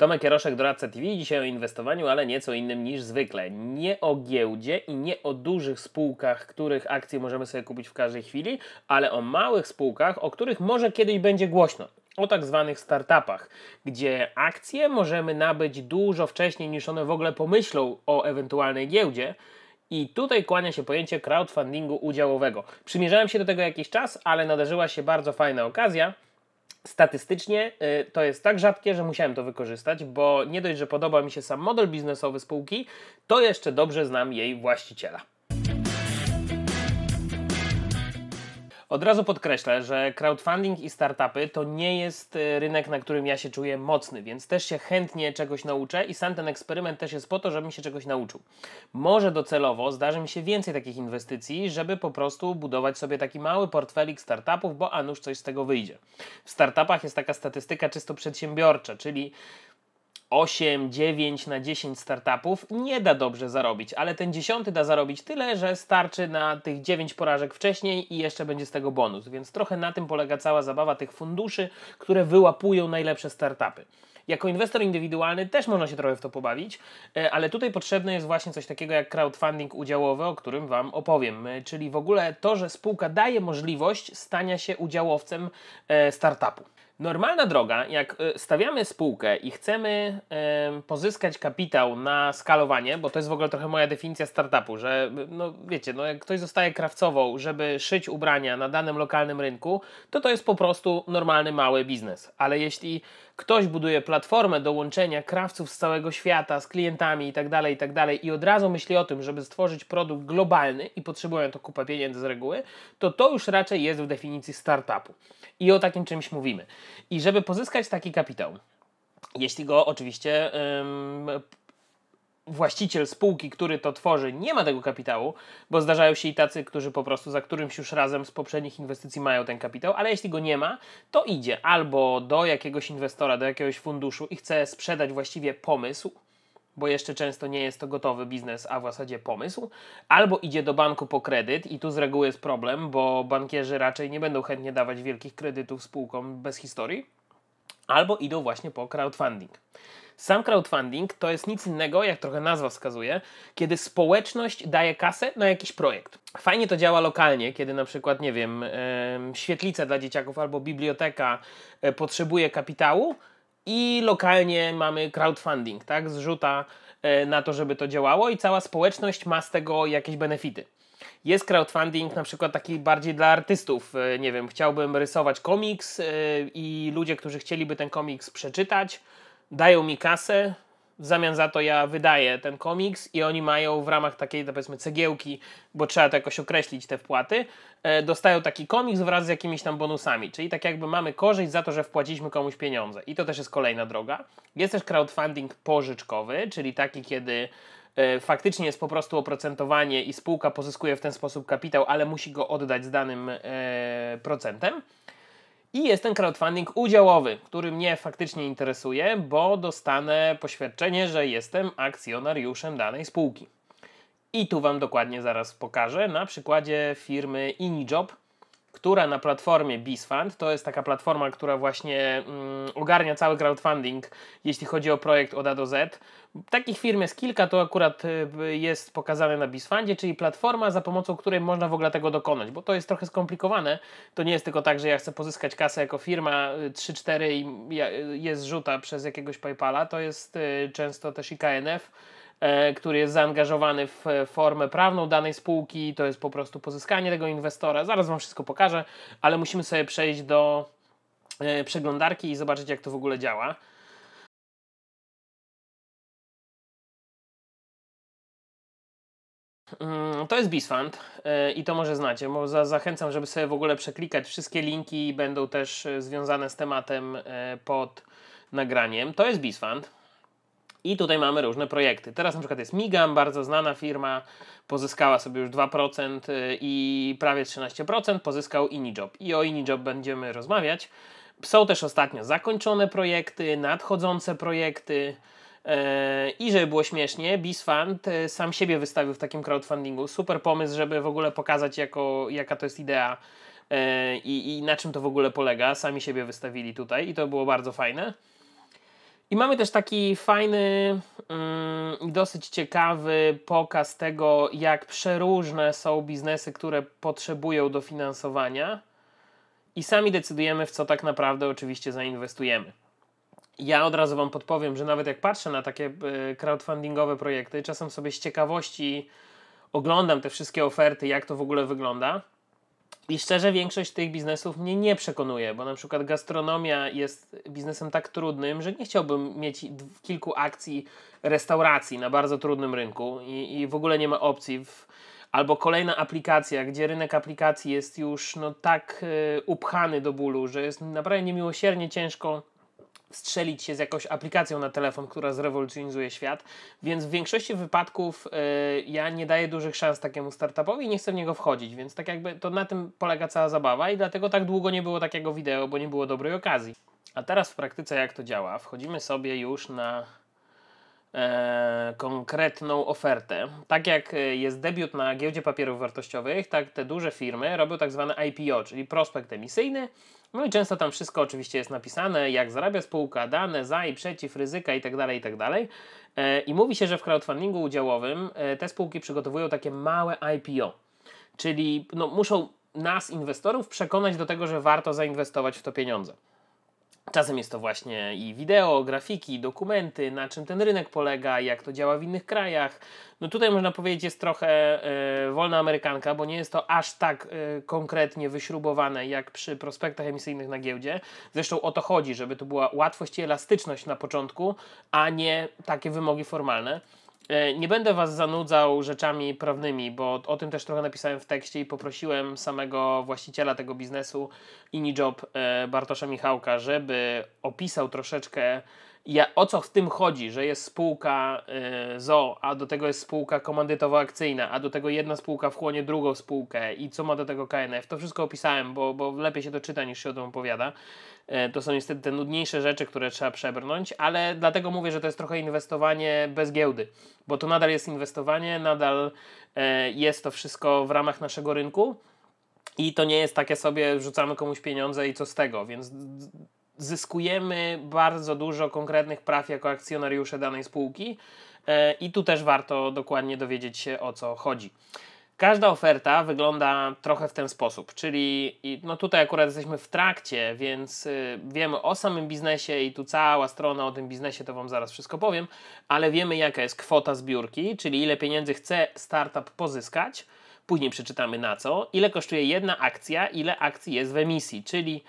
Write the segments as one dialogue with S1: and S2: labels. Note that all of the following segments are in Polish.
S1: Tomek Jaroszek, Doradca TV. Dzisiaj o inwestowaniu, ale nieco innym niż zwykle. Nie o giełdzie i nie o dużych spółkach, których akcje możemy sobie kupić w każdej chwili, ale o małych spółkach, o których może kiedyś będzie głośno o tak zwanych startupach, gdzie akcje możemy nabyć dużo wcześniej niż one w ogóle pomyślą o ewentualnej giełdzie. I tutaj kłania się pojęcie crowdfundingu udziałowego. Przymierzałem się do tego jakiś czas, ale nadarzyła się bardzo fajna okazja. Statystycznie y, to jest tak rzadkie, że musiałem to wykorzystać, bo nie dość, że podoba mi się sam model biznesowy spółki, to jeszcze dobrze znam jej właściciela. Od razu podkreślę, że crowdfunding i startupy to nie jest y, rynek, na którym ja się czuję mocny, więc też się chętnie czegoś nauczę i sam ten eksperyment też jest po to, żebym się czegoś nauczył. Może docelowo zdarzy mi się więcej takich inwestycji, żeby po prostu budować sobie taki mały portfelik startupów, bo a nuż coś z tego wyjdzie. W startupach jest taka statystyka czysto przedsiębiorcza, czyli 8, 9 na 10 startupów nie da dobrze zarobić, ale ten 10 da zarobić tyle, że starczy na tych 9 porażek wcześniej i jeszcze będzie z tego bonus. Więc trochę na tym polega cała zabawa tych funduszy, które wyłapują najlepsze startupy. Jako inwestor indywidualny też można się trochę w to pobawić, e, ale tutaj potrzebne jest właśnie coś takiego jak crowdfunding udziałowy, o którym Wam opowiem. E, czyli w ogóle to, że spółka daje możliwość stania się udziałowcem e, startupu. Normalna droga, jak y, stawiamy spółkę i chcemy pozyskać kapitał na skalowanie, bo to jest w ogóle trochę moja definicja startupu, że no wiecie, no jak ktoś zostaje krawcową, żeby szyć ubrania na danym lokalnym rynku, to to jest po prostu normalny mały biznes. Ale jeśli ktoś buduje platformę do łączenia krawców z całego świata, z klientami itd., tak itd. Tak i od razu myśli o tym, żeby stworzyć produkt globalny i potrzebują to kupę pieniędzy z reguły, to to już raczej jest w definicji startupu. I o takim czymś mówimy. I żeby pozyskać taki kapitał, jeśli go oczywiście ym, właściciel spółki, który to tworzy, nie ma tego kapitału, bo zdarzają się i tacy, którzy po prostu za którymś już razem z poprzednich inwestycji mają ten kapitał, ale jeśli go nie ma, to idzie albo do jakiegoś inwestora, do jakiegoś funduszu i chce sprzedać właściwie pomysł, bo jeszcze często nie jest to gotowy biznes, a w zasadzie pomysł, albo idzie do banku po kredyt i tu z reguły jest problem, bo bankierzy raczej nie będą chętnie dawać wielkich kredytów spółkom bez historii, albo idą właśnie po crowdfunding. Sam crowdfunding to jest nic innego, jak trochę nazwa wskazuje, kiedy społeczność daje kasę na jakiś projekt. Fajnie to działa lokalnie, kiedy na przykład, nie wiem, świetlica dla dzieciaków albo biblioteka e, potrzebuje kapitału i lokalnie mamy crowdfunding, tak? Zrzuta e, na to, żeby to działało i cała społeczność ma z tego jakieś benefity. Jest crowdfunding na przykład taki bardziej dla artystów. E, nie wiem, chciałbym rysować komiks i ludzie, którzy chcieliby ten komiks przeczytać, dają mi kasę, w zamian za to ja wydaję ten komiks i oni mają w ramach takiej, powiedzmy, cegiełki, bo trzeba to jakoś określić, te wpłaty, e, dostają taki komiks wraz z jakimiś tam bonusami. Czyli tak jakby mamy korzyść za to, że wpłaciliśmy komuś pieniądze. I to też jest kolejna droga. Jest też crowdfunding pożyczkowy, czyli taki, kiedy e, faktycznie jest po prostu oprocentowanie i spółka pozyskuje w ten sposób kapitał, ale musi go oddać z danym e, procentem. I jest ten crowdfunding udziałowy, który mnie faktycznie interesuje, bo dostanę poświadczenie, że jestem akcjonariuszem danej spółki. I tu Wam dokładnie zaraz pokażę na przykładzie firmy IniJob, która na platformie BizFund, to jest taka platforma, która właśnie mm, ogarnia cały crowdfunding, jeśli chodzi o projekt od A do Z. Takich firm jest kilka, to akurat y, jest pokazane na BizFundzie, czyli platforma, za pomocą której można w ogóle tego dokonać, bo to jest trochę skomplikowane. To nie jest tylko tak, że ja chcę pozyskać kasę jako firma 3-4 y, i y, jest rzuta przez jakiegoś PayPala, to jest często też i KNF E, który jest zaangażowany w e, formę prawną danej spółki, to jest po prostu pozyskanie tego inwestora. Zaraz Wam wszystko pokażę, ale musimy sobie przejść do e, przeglądarki i zobaczyć, jak to w ogóle działa. Mm, to jest Bisfund i to może znacie. Zachęcam, żeby sobie w ogóle przeklikać. Wszystkie linki będą też związane z tematem pod nagraniem. To jest Bisfund. I tutaj mamy różne projekty. Teraz na przykład jest Migam, bardzo znana firma, pozyskała sobie już 2% y, i prawie 13% pozyskał IniJob. I o IniJob będziemy rozmawiać. Są też ostatnio zakończone projekty, nadchodzące projekty. E, I żeby było śmiesznie, Bizfund e, sam siebie wystawił w takim crowdfundingu. Super pomysł, żeby w ogóle pokazać, jako, jaka to jest idea e, i, i na czym to w ogóle polega. Sami siebie wystawili tutaj i to było bardzo fajne. I mamy też taki fajny i mm, dosyć ciekawy pokaz tego, jak przeróżne są biznesy, które potrzebują dofinansowania i sami decydujemy, w co tak naprawdę oczywiście zainwestujemy. Ja od razu Wam podpowiem, że nawet jak patrzę na takie e, crowdfundingowe projekty, czasem sobie z ciekawości oglądam te wszystkie oferty, jak to w ogóle wygląda i szczerze większość tych biznesów mnie nie przekonuje, bo na przykład gastronomia jest biznesem tak trudnym, że nie chciałbym mieć kilku akcji restauracji na bardzo trudnym rynku i, i w ogóle nie ma opcji. W, albo kolejna aplikacja, gdzie rynek aplikacji jest już no, tak y, upchany do bólu, że jest naprawdę niemiłosiernie ciężko strzelić się z jakąś aplikacją na telefon, która zrewolucjonizuje świat, więc w większości wypadków e, ja nie daję dużych szans takiemu startupowi i nie chcę w niego wchodzić, więc tak jakby to na tym polega cała zabawa i dlatego tak długo nie było takiego wideo, bo nie było dobrej okazji. A teraz w praktyce jak to działa? Wchodzimy sobie już na E, konkretną ofertę. Tak jak e, jest debiut na giełdzie papierów wartościowych, tak te duże firmy robią tak zwane IPO, czyli prospekt emisyjny, no i często tam wszystko oczywiście jest napisane, jak zarabia spółka, dane, za i przeciw, ryzyka itd. Tak itd. Tak e, I mówi się, że w crowdfundingu udziałowym e, te spółki przygotowują takie małe IPO, czyli no, muszą nas, inwestorów, przekonać do tego, że warto zainwestować w to pieniądze. Czasem jest to właśnie i wideo, grafiki, dokumenty, na czym ten rynek polega, jak to działa w innych krajach. No tutaj można powiedzieć jest trochę e, wolna amerykanka, bo nie jest to aż tak e, konkretnie wyśrubowane jak przy prospektach emisyjnych na giełdzie. Zresztą o to chodzi, żeby to była łatwość i elastyczność na początku, a nie takie wymogi formalne. E, nie będę Was zanudzał rzeczami prawnymi, bo o tym też trochę napisałem w tekście i poprosiłem samego właściciela tego biznesu, IniJob, e, Bartosza Michałka, żeby opisał troszeczkę ja, o co w tym chodzi, że jest spółka y, ZO, a do tego jest spółka komandytowo-akcyjna, a do tego jedna spółka wchłonie drugą spółkę i co ma do tego KNF, to wszystko opisałem, bo, bo lepiej się to czyta niż się o tym opowiada. Y, to są niestety te nudniejsze rzeczy, które trzeba przebrnąć, ale dlatego mówię, że to jest trochę inwestowanie bez giełdy, bo to nadal jest inwestowanie, nadal y, jest to wszystko w ramach naszego rynku. I to nie jest takie sobie, rzucamy komuś pieniądze i co z tego, więc zyskujemy bardzo dużo konkretnych praw jako akcjonariusze danej spółki e, i tu też warto dokładnie dowiedzieć się o co chodzi. Każda oferta wygląda trochę w ten sposób, czyli no tutaj akurat jesteśmy w trakcie, więc y, wiemy o samym biznesie i tu cała strona o tym biznesie to Wam zaraz wszystko powiem, ale wiemy jaka jest kwota zbiórki, czyli ile pieniędzy chce startup pozyskać, później przeczytamy na co, ile kosztuje jedna akcja, ile akcji jest w emisji, czyli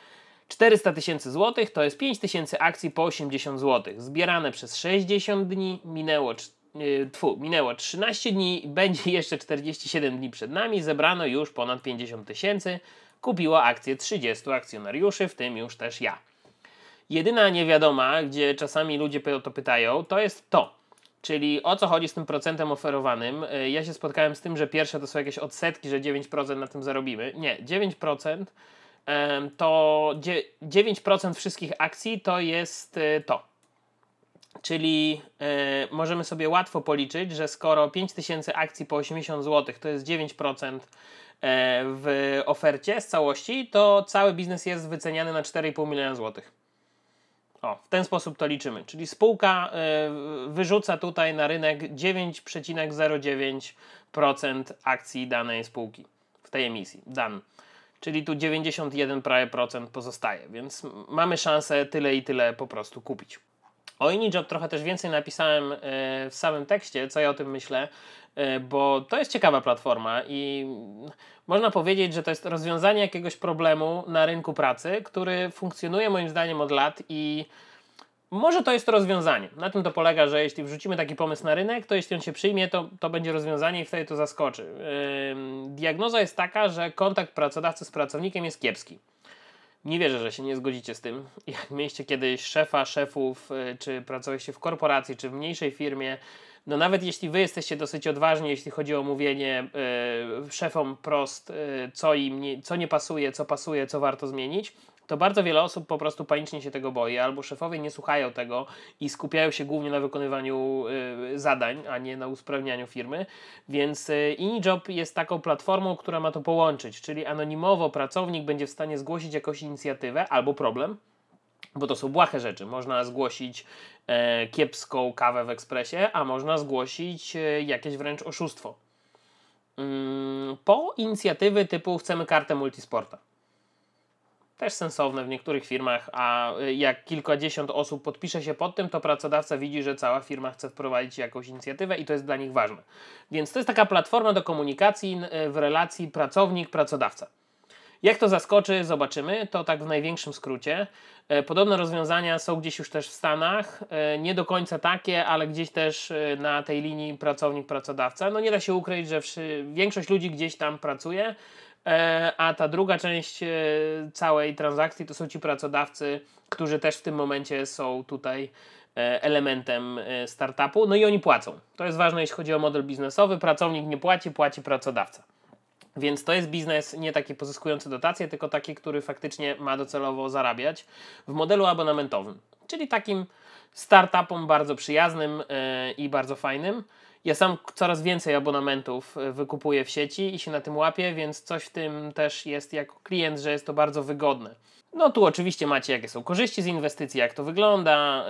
S1: 400 tysięcy złotych to jest 5 tysięcy akcji po 80 złotych. Zbierane przez 60 dni, minęło, y, tfu, minęło 13 dni, będzie jeszcze 47 dni przed nami, zebrano już ponad 50 tysięcy, kupiło akcje 30 akcjonariuszy, w tym już też ja. Jedyna niewiadoma, gdzie czasami ludzie o to pytają, to jest to. Czyli o co chodzi z tym procentem oferowanym? Y, ja się spotkałem z tym, że pierwsze to są jakieś odsetki, że 9% na tym zarobimy. Nie, 9% to 9% wszystkich akcji to jest y, to. Czyli y, możemy sobie łatwo policzyć, że skoro 5000 akcji po 80 zł to jest 9% e, w ofercie z całości, to cały biznes jest wyceniany na 4,5 miliona złotych. O, w ten sposób to liczymy. Czyli spółka e, wyrzuca tutaj na rynek 9,09% akcji danej spółki w tej emisji, dan czyli tu 91 prawie procent pozostaje, więc mamy szansę tyle i tyle po prostu kupić. O InniJob trochę też więcej napisałem e, w samym tekście, co ja o tym myślę, e, bo to jest ciekawa platforma i można powiedzieć, że to jest rozwiązanie jakiegoś problemu na rynku pracy, który funkcjonuje moim zdaniem od lat i może to jest to rozwiązanie. Na tym to polega, że jeśli wrzucimy taki pomysł na rynek, to jeśli on się przyjmie, to, to będzie rozwiązanie i wtedy to zaskoczy. Yy, diagnoza jest taka, że kontakt pracodawcy z pracownikiem jest kiepski. Nie wierzę, że się nie zgodzicie z tym. Jak mieliście kiedyś szefa, szefów, y, czy pracowaliście w korporacji, czy w mniejszej firmie, no nawet jeśli wy jesteście dosyć odważni, jeśli chodzi o mówienie yy, szefom prost, yy, co im nie, co nie pasuje, co pasuje, co warto zmienić, to bardzo wiele osób po prostu panicznie się tego boi, albo szefowie nie słuchają tego i skupiają się głównie na wykonywaniu y, zadań, a nie na usprawnianiu firmy. Więc y, InJob jest taką platformą, która ma to połączyć, czyli anonimowo pracownik będzie w stanie zgłosić jakąś inicjatywę albo problem, bo to są błahe rzeczy. Można zgłosić e, kiepską kawę w ekspresie, a można zgłosić e, jakieś wręcz oszustwo. Mm, po inicjatywy typu chcemy kartę multisporta też sensowne w niektórych firmach, a y, jak kilkadziesiąt osób podpisze się pod tym, to pracodawca widzi, że cała firma chce wprowadzić jakąś inicjatywę i to jest dla nich ważne. Więc to jest taka platforma do komunikacji y, w relacji pracownik-pracodawca. Jak to zaskoczy, zobaczymy. To tak w największym skrócie. E, podobne rozwiązania są gdzieś już też w Stanach. E, nie do końca takie, ale gdzieś też e, na tej linii pracownik-pracodawca. No nie da się ukryć, że większość ludzi gdzieś tam pracuje. E, a ta druga część e, całej transakcji to są ci pracodawcy, którzy też w tym momencie są tutaj e, elementem startupu, no i oni płacą. To jest ważne, jeśli chodzi o model biznesowy. Pracownik nie płaci, płaci pracodawca. Więc to jest biznes nie taki pozyskujący dotacje, tylko taki, który faktycznie ma docelowo zarabiać w modelu abonamentowym, czyli takim startupom bardzo przyjaznym i bardzo fajnym ja sam coraz więcej abonamentów e, wykupuję w sieci i się na tym łapię, więc coś w tym też jest jako klient, że jest to bardzo wygodne. No tu oczywiście macie jakie są korzyści z inwestycji, jak to wygląda,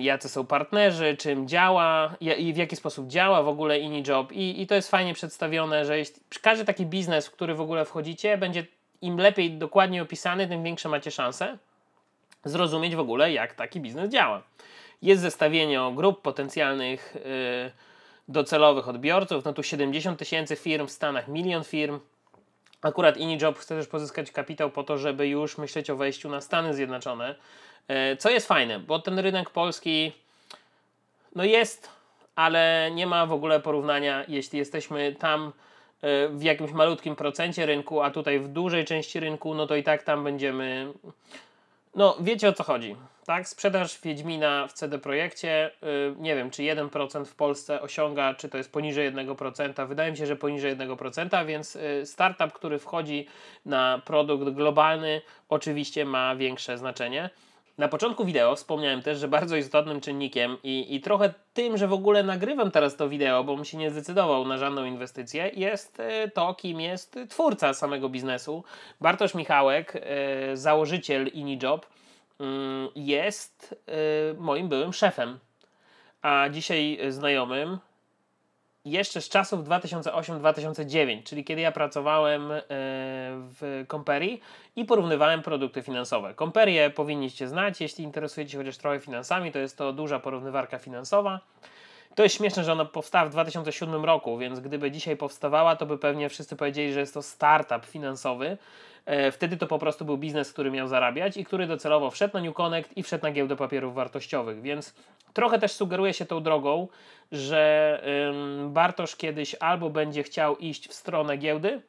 S1: jacy są partnerzy, czym działa i w jaki sposób działa w ogóle IniJob I, i to jest fajnie przedstawione, że każdy taki biznes, w który w ogóle wchodzicie, będzie im lepiej dokładnie opisany, tym większe macie szanse zrozumieć w ogóle jak taki biznes działa. Jest zestawienie o grup potencjalnych yy, docelowych odbiorców. No tu 70 tysięcy firm, w Stanach milion firm. Akurat IniJob chce też pozyskać kapitał po to, żeby już myśleć o wejściu na Stany Zjednoczone, e, co jest fajne, bo ten rynek polski no jest, ale nie ma w ogóle porównania, jeśli jesteśmy tam e, w jakimś malutkim procencie rynku, a tutaj w dużej części rynku, no to i tak tam będziemy no, wiecie o co chodzi. Tak, sprzedaż Wiedźmina w CD Projekcie, yy, nie wiem, czy 1% w Polsce osiąga, czy to jest poniżej 1%. Wydaje mi się, że poniżej 1%, więc yy, startup, który wchodzi na produkt globalny, oczywiście ma większe znaczenie. Na początku wideo wspomniałem też, że bardzo istotnym czynnikiem i, i trochę tym, że w ogóle nagrywam teraz to wideo, bo bym się nie zdecydował na żadną inwestycję, jest e, to, kim jest twórca samego biznesu. Bartosz Michałek, e, założyciel IniJob, mm, jest e, moim byłym szefem, a dzisiaj znajomym, jeszcze z czasów 2008-2009, czyli kiedy ja pracowałem e, w Comperi i porównywałem produkty finansowe. Comperię powinniście znać, jeśli interesujecie się chociaż trochę finansami, to jest to duża porównywarka finansowa. To jest śmieszne, że ona powstała w 2007 roku, więc gdyby dzisiaj powstawała, to by pewnie wszyscy powiedzieli, że jest to startup finansowy. E, wtedy to po prostu był biznes, który miał zarabiać i który docelowo wszedł na New Connect i wszedł na giełdę papierów wartościowych, więc trochę też sugeruje się tą drogą, że Bartosz kiedyś albo będzie chciał iść w stronę giełdy,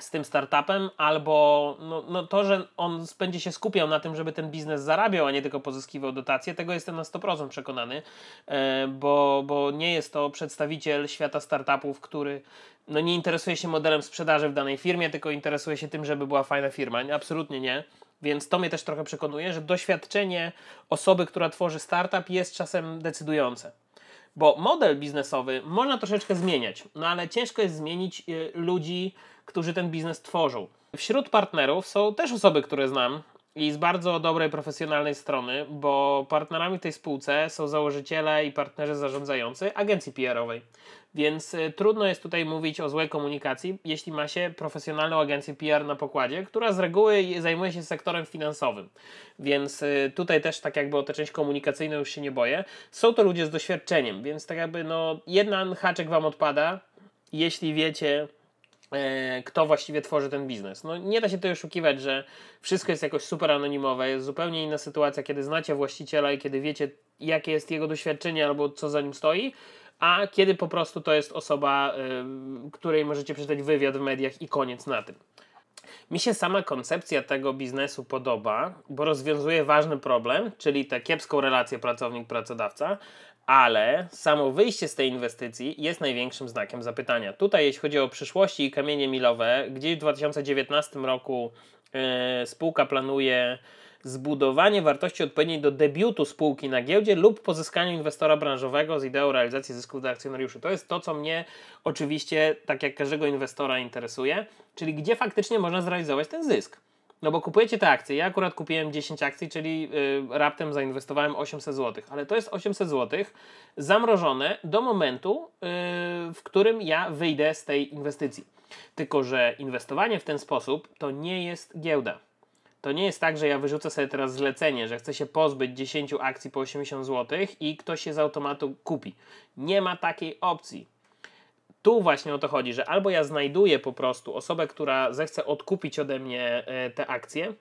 S1: z tym startupem, albo no, no to, że on będzie się skupiał na tym, żeby ten biznes zarabiał, a nie tylko pozyskiwał dotacje, tego jestem na 100% przekonany, e, bo, bo nie jest to przedstawiciel świata startupów, który no, nie interesuje się modelem sprzedaży w danej firmie, tylko interesuje się tym, żeby była fajna firma. Absolutnie nie. Więc to mnie też trochę przekonuje, że doświadczenie osoby, która tworzy startup, jest czasem decydujące bo model biznesowy można troszeczkę zmieniać, no ale ciężko jest zmienić y, ludzi, którzy ten biznes tworzą. Wśród partnerów są też osoby, które znam i z bardzo dobrej, profesjonalnej strony, bo partnerami tej spółce są założyciele i partnerzy zarządzający agencji PR-owej. Więc y, trudno jest tutaj mówić o złej komunikacji, jeśli ma się profesjonalną agencję PR na pokładzie, która z reguły zajmuje się sektorem finansowym. Więc y, tutaj też tak jakby o tę część komunikacyjną już się nie boję. Są to ludzie z doświadczeniem, więc tak jakby no jeden haczek Wam odpada, jeśli wiecie E, kto właściwie tworzy ten biznes. No, nie da się tutaj oszukiwać, że wszystko jest jakoś super anonimowe. Jest zupełnie inna sytuacja, kiedy znacie właściciela i kiedy wiecie, jakie jest jego doświadczenie albo co za nim stoi, a kiedy po prostu to jest osoba, e, której możecie przeczytać wywiad w mediach i koniec na tym. Mi się sama koncepcja tego biznesu podoba, bo rozwiązuje ważny problem, czyli tę kiepską relację pracownik-pracodawca, ale samo wyjście z tej inwestycji jest największym znakiem zapytania. Tutaj, jeśli chodzi o przyszłości i kamienie milowe, gdzie w 2019 roku yy, spółka planuje zbudowanie wartości odpowiedniej do debiutu spółki na giełdzie lub pozyskaniu inwestora branżowego z ideą realizacji zysków dla akcjonariuszy. To jest to, co mnie oczywiście, tak jak każdego inwestora, interesuje, czyli gdzie faktycznie można zrealizować ten zysk. No bo kupujecie te akcje. Ja akurat kupiłem 10 akcji, czyli y, raptem zainwestowałem 800 zł, ale to jest 800 zł zamrożone do momentu, y, w którym ja wyjdę z tej inwestycji. Tylko, że inwestowanie w ten sposób to nie jest giełda. To nie jest tak, że ja wyrzucę sobie teraz zlecenie, że chcę się pozbyć 10 akcji po 80 zł i ktoś się z automatu kupi. Nie ma takiej opcji tu właśnie o to chodzi, że albo ja znajduję po prostu osobę, która zechce odkupić ode mnie e, te akcje,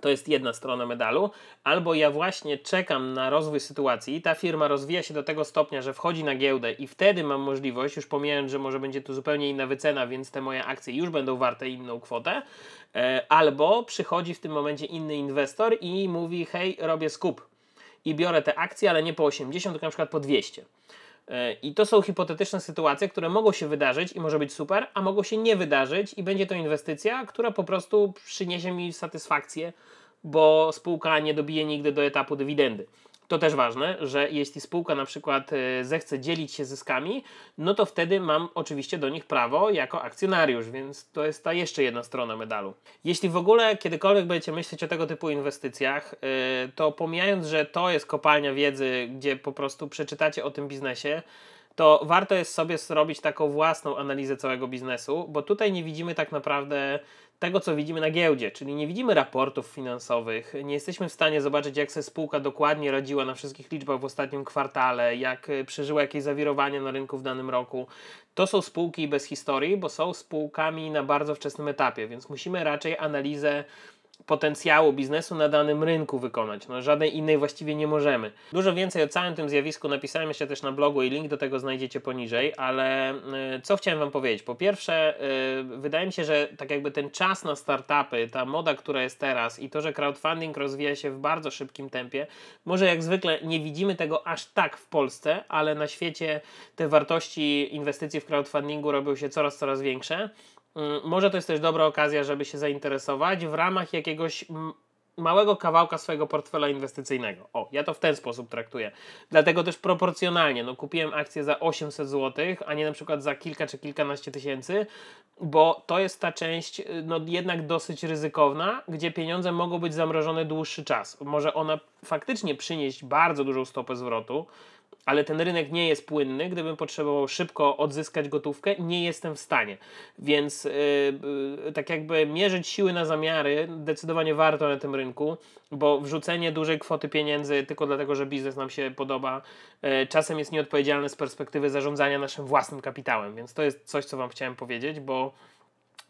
S1: to jest jedna strona medalu, albo ja właśnie czekam na rozwój sytuacji ta firma rozwija się do tego stopnia, że wchodzi na giełdę i wtedy mam możliwość, już pomijając, że może będzie tu zupełnie inna wycena, więc te moje akcje już będą warte inną kwotę, e, albo przychodzi w tym momencie inny inwestor i mówi: Hej, robię skup i biorę te akcje, ale nie po 80, tylko na przykład po 200. E, I to są hipotetyczne sytuacje, które mogą się wydarzyć i może być super, a mogą się nie wydarzyć i będzie to inwestycja, która po prostu przyniesie mi satysfakcję, bo spółka nie dobije nigdy do etapu dywidendy to też ważne, że jeśli spółka na przykład y, zechce dzielić się zyskami, no to wtedy mam oczywiście do nich prawo jako akcjonariusz, więc to jest ta jeszcze jedna strona medalu. Jeśli w ogóle kiedykolwiek będziecie myśleć o tego typu inwestycjach, y, to pomijając, że to jest kopalnia wiedzy, gdzie po prostu przeczytacie o tym biznesie, to warto jest sobie zrobić taką własną analizę całego biznesu, bo tutaj nie widzimy tak naprawdę tego, co widzimy na giełdzie, czyli nie widzimy raportów finansowych, nie jesteśmy w stanie zobaczyć, jak se spółka dokładnie radziła na wszystkich liczbach w ostatnim kwartale, jak e, przeżyła jakieś zawirowania na rynku w danym roku. To są spółki bez historii, bo są spółkami na bardzo wczesnym etapie, więc musimy raczej analizę potencjału biznesu na danym rynku wykonać. No, żadnej innej właściwie nie możemy. Dużo więcej o całym tym zjawisku napisałem jeszcze też na blogu i link do tego znajdziecie poniżej, ale y, co chciałem Wam powiedzieć? Po pierwsze, y, wydaje mi się, że tak jakby ten czas na startupy, ta moda, która jest teraz i to, że crowdfunding rozwija się w bardzo szybkim tempie, może jak zwykle nie widzimy tego aż tak w Polsce, ale na świecie te wartości inwestycji w crowdfundingu robią się coraz, coraz większe. Y, może to jest też dobra okazja, żeby się zainteresować w ramach jakiegoś małego kawałka swojego portfela inwestycyjnego. O, ja to w ten sposób traktuję. Dlatego też proporcjonalnie, no kupiłem akcję za 800 zł, a nie na przykład za kilka czy kilkanaście tysięcy, bo to jest ta część, y, no jednak dosyć ryzykowna, gdzie pieniądze mogą być zamrożone dłuższy czas. Może ona faktycznie przynieść bardzo dużą stopę zwrotu, ale ten rynek nie jest płynny. Gdybym potrzebował szybko odzyskać gotówkę, nie jestem w stanie. Więc yy, tak jakby mierzyć siły na zamiary decydowanie warto na tym rynku, bo wrzucenie dużej kwoty pieniędzy tylko dlatego, że biznes nam się podoba, yy, czasem jest nieodpowiedzialne z perspektywy zarządzania naszym własnym kapitałem. Więc to jest coś, co Wam chciałem powiedzieć, bo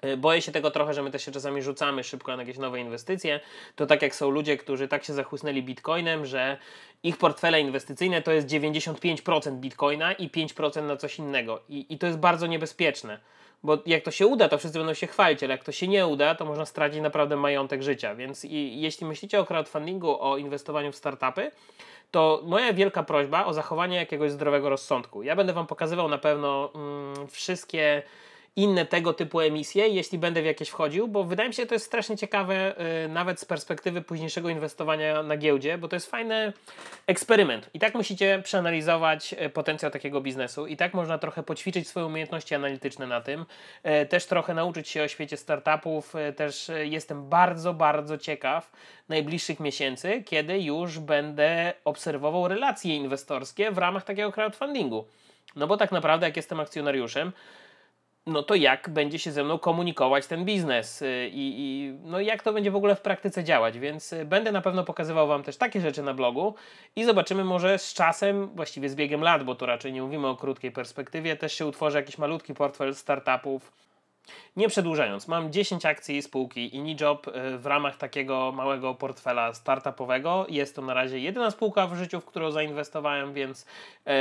S1: Y, boję się tego trochę, że my też się czasami rzucamy szybko na jakieś nowe inwestycje. To tak jak są ludzie, którzy tak się zachłysnęli bitcoinem, że ich portfele inwestycyjne to jest 95% bitcoina i 5% na coś innego. I, I to jest bardzo niebezpieczne, bo jak to się uda, to wszyscy będą się chwalić, ale jak to się nie uda, to można stracić naprawdę majątek życia. Więc i, jeśli myślicie o crowdfundingu, o inwestowaniu w startupy, to moja wielka prośba o zachowanie jakiegoś zdrowego rozsądku. Ja będę Wam pokazywał na pewno mm, wszystkie inne tego typu emisje, jeśli będę w jakieś wchodził, bo wydaje mi się, że to jest strasznie ciekawe y, nawet z perspektywy późniejszego inwestowania na giełdzie, bo to jest fajny eksperyment. I tak musicie przeanalizować y, potencjał takiego biznesu i tak można trochę poćwiczyć swoje umiejętności analityczne na tym, y, też trochę nauczyć się o świecie startupów, też jestem bardzo, bardzo ciekaw najbliższych miesięcy, kiedy już będę obserwował relacje inwestorskie w ramach takiego crowdfundingu. No bo tak naprawdę, jak jestem akcjonariuszem, no to jak będzie się ze mną komunikować ten biznes y, i, i, no jak to będzie w ogóle w praktyce działać, więc y, będę na pewno pokazywał Wam też takie rzeczy na blogu i zobaczymy może z czasem, właściwie z biegiem lat, bo to raczej nie mówimy o krótkiej perspektywie, też się utworzy jakiś malutki portfel startupów. Nie przedłużając, mam 10 akcji spółki IniJob y, w ramach takiego małego portfela startupowego. Jest to na razie jedyna spółka w życiu, w którą zainwestowałem, więc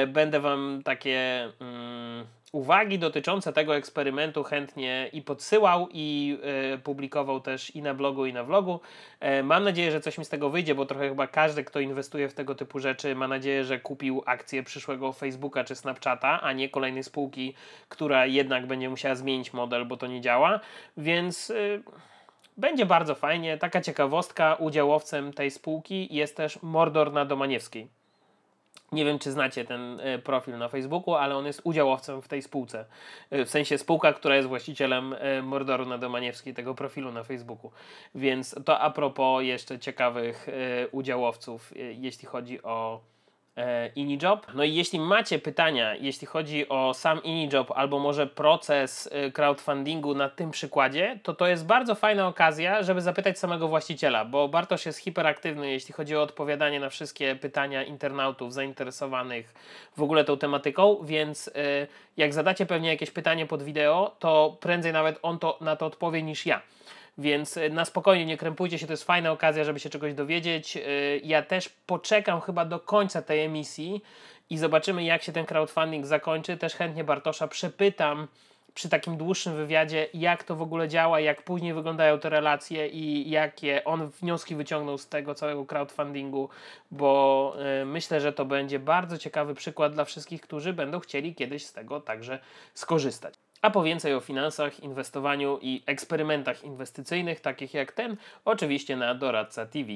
S1: będę Wam takie... Mm, uwagi dotyczące tego eksperymentu chętnie i podsyłał, i y, publikował też i na blogu, i na vlogu. E, mam nadzieję, że coś mi z tego wyjdzie, bo trochę chyba każdy, kto inwestuje w tego typu rzeczy, ma nadzieję, że kupił akcję przyszłego Facebooka czy Snapchata, a nie kolejnej spółki, która jednak będzie musiała zmienić model, bo to nie działa. Więc. Y, będzie bardzo fajnie. Taka ciekawostka, udziałowcem tej spółki jest też Mordor na Domaniewskiej. Nie wiem, czy znacie ten e, profil na Facebooku, ale on jest udziałowcem w tej spółce. E, w sensie spółka, która jest właścicielem e, Mordoru na Domaniewskiej, tego profilu na Facebooku. Więc to a propos jeszcze ciekawych udziałowców, jeśli chodzi o E, IniJob. No i jeśli macie pytania, jeśli chodzi o sam IniJob albo może proces e, crowdfundingu na tym przykładzie, to to jest bardzo fajna okazja, żeby zapytać samego właściciela, bo Bartosz jest hiperaktywny, jeśli chodzi o odpowiadanie na wszystkie pytania internautów zainteresowanych w ogóle tą tematyką, więc e, jak zadacie pewnie jakieś pytanie pod wideo, to prędzej nawet on to na to odpowie niż ja. Więc e, na spokojnie, nie krępujcie się, to jest fajna okazja, żeby się czegoś dowiedzieć. E, ja też poczekam chyba do końca tej emisji i zobaczymy, jak się ten crowdfunding zakończy. Też chętnie Bartosza przepytam przy takim dłuższym wywiadzie, jak to w ogóle działa, jak później wyglądają te relacje i jakie on wnioski wyciągnął z tego całego crowdfundingu, bo e, myślę, że to będzie bardzo ciekawy przykład dla wszystkich, którzy będą chcieli kiedyś z tego także skorzystać. A po więcej o finansach, inwestowaniu i eksperymentach inwestycyjnych, takich jak ten, oczywiście na Doradca TV.